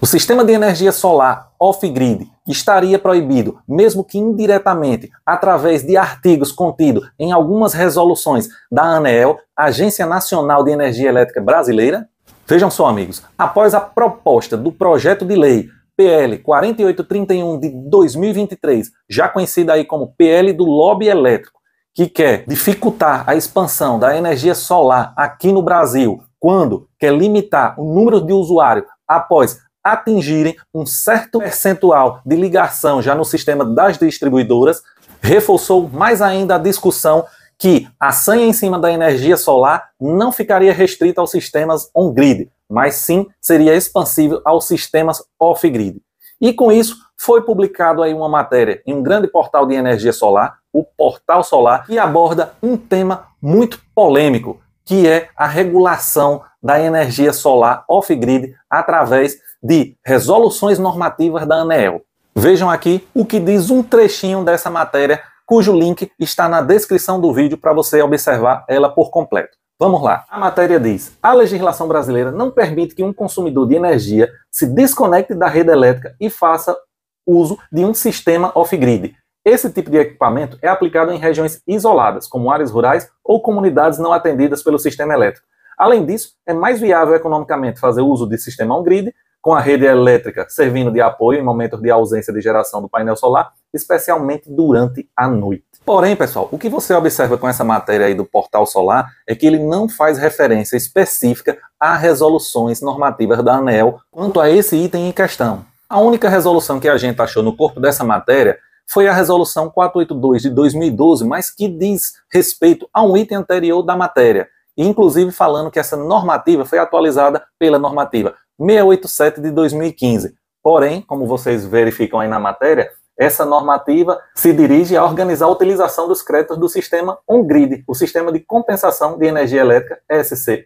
O sistema de energia solar off-grid estaria proibido, mesmo que indiretamente, através de artigos contidos em algumas resoluções da ANEEL, Agência Nacional de Energia Elétrica Brasileira? Vejam só, amigos, após a proposta do projeto de lei PL 4831 de 2023, já conhecida aí como PL do lobby elétrico, que quer dificultar a expansão da energia solar aqui no Brasil, quando quer limitar o número de usuários após atingirem um certo percentual de ligação já no sistema das distribuidoras, reforçou mais ainda a discussão que a sanha em cima da energia solar não ficaria restrita aos sistemas on-grid, mas sim seria expansível aos sistemas off-grid. E com isso, foi publicado aí uma matéria em um grande portal de energia solar, o Portal Solar, que aborda um tema muito polêmico, que é a regulação da energia solar off-grid através de resoluções normativas da ANEEL. Vejam aqui o que diz um trechinho dessa matéria, cujo link está na descrição do vídeo para você observar ela por completo. Vamos lá. A matéria diz: a legislação brasileira não permite que um consumidor de energia se desconecte da rede elétrica e faça uso de um sistema off-grid. Esse tipo de equipamento é aplicado em regiões isoladas, como áreas rurais ou comunidades não atendidas pelo sistema elétrico. Além disso, é mais viável economicamente fazer uso de sistema on-grid com a rede elétrica servindo de apoio em momentos de ausência de geração do painel solar, especialmente durante a noite. Porém, pessoal, o que você observa com essa matéria aí do Portal Solar é que ele não faz referência específica a resoluções normativas da ANEL quanto a esse item em questão. A única resolução que a gente achou no corpo dessa matéria foi a resolução 482 de 2012, mas que diz respeito a um item anterior da matéria, inclusive falando que essa normativa foi atualizada pela normativa 687 de 2015. Porém, como vocês verificam aí na matéria, essa normativa se dirige a organizar a utilização dos créditos do sistema OnGrid, o Sistema de Compensação de Energia Elétrica, SCEE,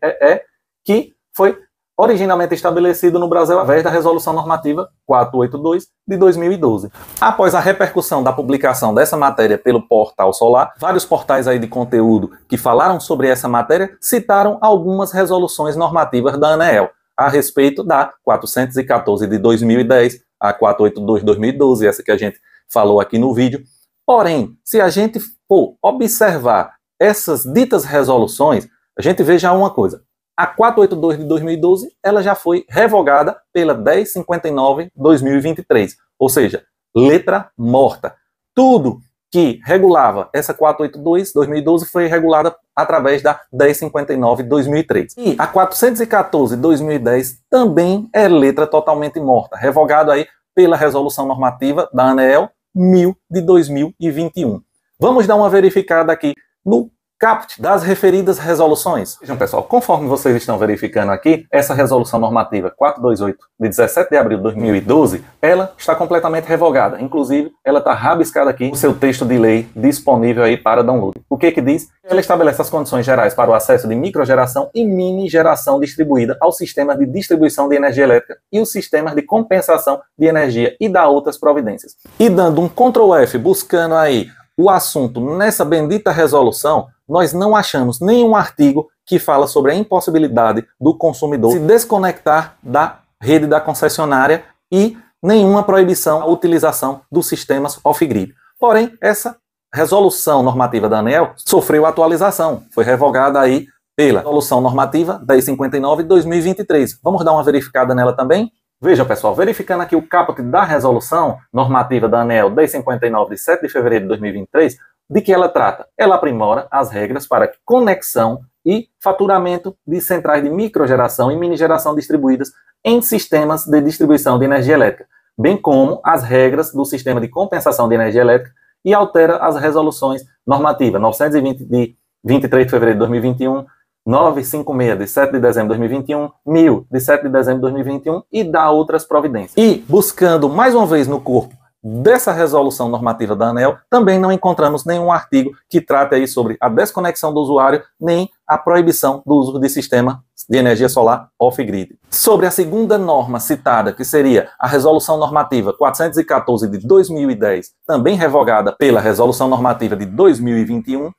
que foi originalmente estabelecido no Brasil através da Resolução Normativa 482 de 2012. Após a repercussão da publicação dessa matéria pelo Portal Solar, vários portais aí de conteúdo que falaram sobre essa matéria citaram algumas resoluções normativas da ANEEL a respeito da 414 de 2010, a 482 de 2012, essa que a gente falou aqui no vídeo. Porém, se a gente for observar essas ditas resoluções, a gente vê já uma coisa. A 482 de 2012, ela já foi revogada pela 1059 2023, ou seja, letra morta. Tudo que regulava essa 482 2012 foi regulada através da 1059 2003. E a 414 2010 também é letra totalmente morta, revogado aí pela resolução normativa da ANEEL 1000 de 2021. Vamos dar uma verificada aqui no caput das referidas resoluções. Vejam, pessoal, conforme vocês estão verificando aqui, essa resolução normativa 428 de 17 de abril de 2012, ela está completamente revogada. Inclusive, ela está rabiscada aqui o seu texto de lei disponível aí para download. O que que diz? Ela estabelece as condições gerais para o acesso de microgeração e mini geração distribuída ao sistema de distribuição de energia elétrica e os sistemas de compensação de energia e da outras providências. E dando um Ctrl F buscando aí o assunto nessa bendita resolução, nós não achamos nenhum artigo que fala sobre a impossibilidade do consumidor se desconectar da rede da concessionária e nenhuma proibição à utilização dos sistemas off-grid. Porém, essa resolução normativa da ANEL sofreu atualização, foi revogada aí pela resolução normativa 1059 de 2023. Vamos dar uma verificada nela também? Veja, pessoal, verificando aqui o caput da resolução normativa da ANEL 1059 de 7 de fevereiro de 2023, de que ela trata? Ela aprimora as regras para conexão e faturamento de centrais de microgeração e minigeração distribuídas em sistemas de distribuição de energia elétrica, bem como as regras do sistema de compensação de energia elétrica e altera as resoluções normativas 920 de 23 de fevereiro de 2021, 956 de 7 de dezembro de 2021, 1000 de 7 de dezembro de 2021 e dá outras providências. E buscando mais uma vez no corpo dessa resolução normativa da ANEL, também não encontramos nenhum artigo que trate aí sobre a desconexão do usuário, nem a proibição do uso de sistema de energia solar off-grid. Sobre a segunda norma citada, que seria a Resolução Normativa 414 de 2010, também revogada pela Resolução Normativa de 2021,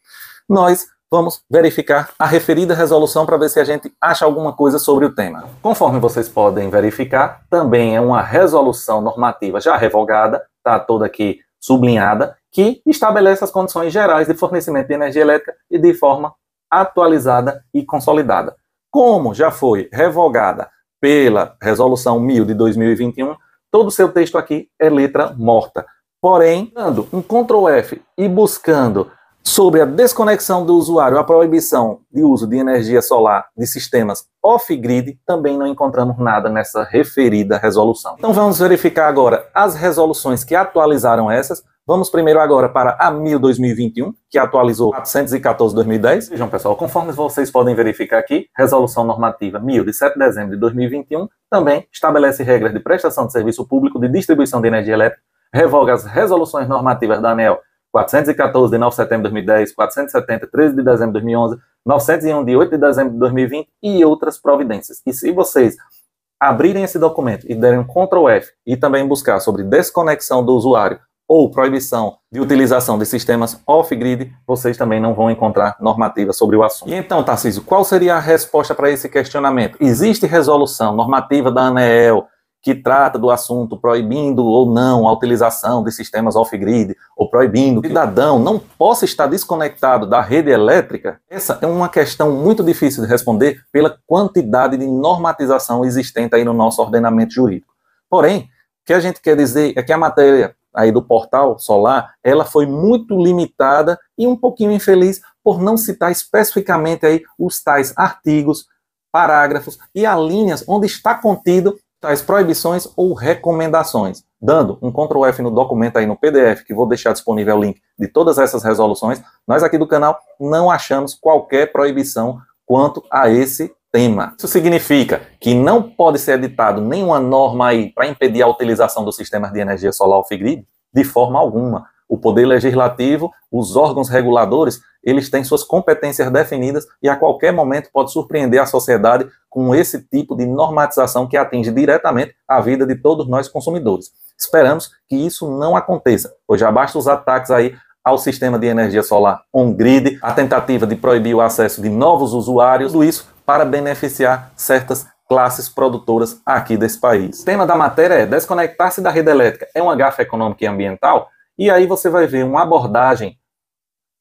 nós vamos verificar a referida resolução para ver se a gente acha alguma coisa sobre o tema. Conforme vocês podem verificar, também é uma resolução normativa já revogada, está toda aqui sublinhada, que estabelece as condições gerais de fornecimento de energia elétrica e de forma atualizada e consolidada. Como já foi revogada pela Resolução 1000 de 2021, todo o seu texto aqui é letra morta. Porém, dando um Ctrl F e buscando sobre a desconexão do usuário, a proibição de uso de energia solar de sistemas off-grid, também não encontramos nada nessa referida resolução. Então vamos verificar agora as resoluções que atualizaram essas. Vamos primeiro agora para a 1000 2021, que atualizou 414 2010. Vejam, pessoal, conforme vocês podem verificar aqui, resolução normativa 1000 de 7 de dezembro de 2021 também estabelece regras de prestação de serviço público de distribuição de energia elétrica, revoga as resoluções normativas da ANEEL. 414 de 9 de setembro de 2010, 470, 13 de dezembro de 2011, 901 de 8 de dezembro de 2020 e outras providências. E se vocês abrirem esse documento e derem um Ctrl F e também buscar sobre desconexão do usuário ou proibição de utilização de sistemas off-grid, vocês também não vão encontrar normativa sobre o assunto. E então, Tarcísio, qual seria a resposta para esse questionamento? Existe resolução normativa da ANEEL que trata do assunto proibindo ou não a utilização de sistemas off-grid, ou proibindo que o cidadão não possa estar desconectado da rede elétrica, essa é uma questão muito difícil de responder pela quantidade de normatização existente aí no nosso ordenamento jurídico. Porém, o que a gente quer dizer é que a matéria aí do portal solar, ela foi muito limitada e um pouquinho infeliz por não citar especificamente aí os tais artigos, parágrafos e alíneas onde está contido tais proibições ou recomendações, dando um Ctrl F no documento aí no PDF, que vou deixar disponível o link de todas essas resoluções, nós aqui do canal não achamos qualquer proibição quanto a esse tema. Isso significa que não pode ser editado nenhuma norma aí para impedir a utilização dos sistemas de energia solar off-grid de forma alguma. O poder legislativo, os órgãos reguladores eles têm suas competências definidas e a qualquer momento pode surpreender a sociedade com esse tipo de normatização que atinge diretamente a vida de todos nós consumidores. Esperamos que isso não aconteça, pois já basta os ataques aí ao sistema de energia solar on-grid, a tentativa de proibir o acesso de novos usuários, tudo isso para beneficiar certas classes produtoras aqui desse país. O tema da matéria é desconectar-se da rede elétrica é uma gafa econômica e ambiental? E aí você vai ver uma abordagem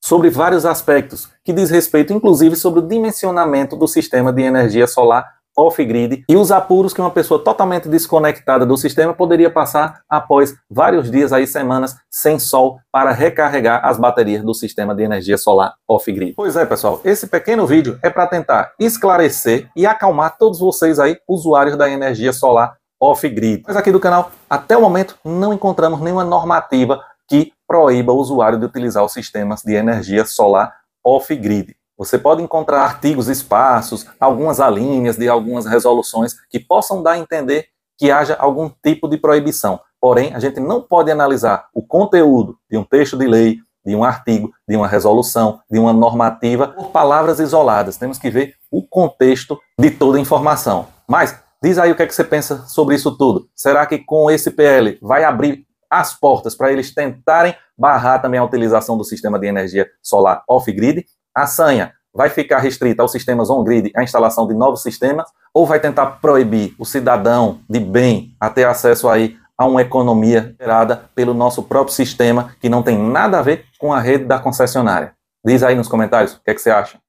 sobre vários aspectos, que diz respeito inclusive sobre o dimensionamento do sistema de energia solar off-grid e os apuros que uma pessoa totalmente desconectada do sistema poderia passar após vários dias aí semanas sem sol para recarregar as baterias do sistema de energia solar off-grid. Pois é, pessoal, esse pequeno vídeo é para tentar esclarecer e acalmar todos vocês aí usuários da energia solar off-grid. Mas aqui do canal, até o momento não encontramos nenhuma normativa que proíba o usuário de utilizar os sistemas de energia solar off-grid. Você pode encontrar artigos espaços, algumas alíneas de algumas resoluções que possam dar a entender que haja algum tipo de proibição. Porém, a gente não pode analisar o conteúdo de um texto de lei, de um artigo, de uma resolução, de uma normativa por palavras isoladas. Temos que ver o contexto de toda a informação. Mas diz aí o que, é que você pensa sobre isso tudo. Será que com esse PL vai abrir as portas para eles tentarem barrar também a utilização do sistema de energia solar off-grid. A sanha vai ficar restrita aos sistemas on-grid a instalação de novos sistemas ou vai tentar proibir o cidadão de bem a ter acesso aí a uma economia gerada pelo nosso próprio sistema que não tem nada a ver com a rede da concessionária? Diz aí nos comentários o que, é que você acha.